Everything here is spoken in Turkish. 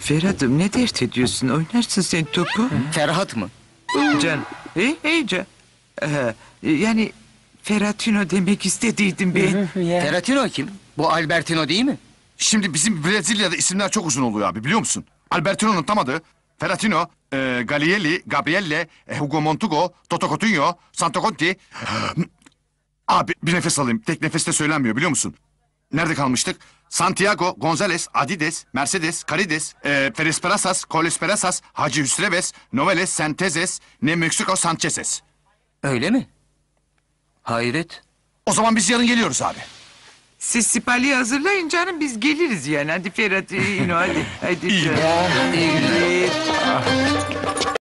Ferhat'ım ne dert ediyorsun? Oynarsın sen topu. Ferhat mı? Can. Hey, hey Can. Ee, yani Ferhatino demek istediydim bir Ferhatino kim? Bu Albertino değil mi? Şimdi bizim Brezilya'da isimler çok uzun oluyor abi biliyor musun? Albertino'nun tam adı Ferratino, e, Gallieli, Gabrielle, e, Hugo Montugo, Toto Coutinho, Santo Conti. Ee, abi bir nefes alayım. Tek nefeste söylenmiyor biliyor musun? Nerede kalmıştık? Santiago, Gonzales, Adides, Mercedes, Carides, e, eh, Feres Perasas, Coles Perasas, Hacı Hüsreves, Noveles, Sentezes, ne Meksiko Sanchezes. Öyle mi? Hayret. O zaman biz yarın geliyoruz abi. Siz sipariyi hazırlayın canım biz geliriz yani. Hadi Ferhat, iyi, hadi. hadi İyi.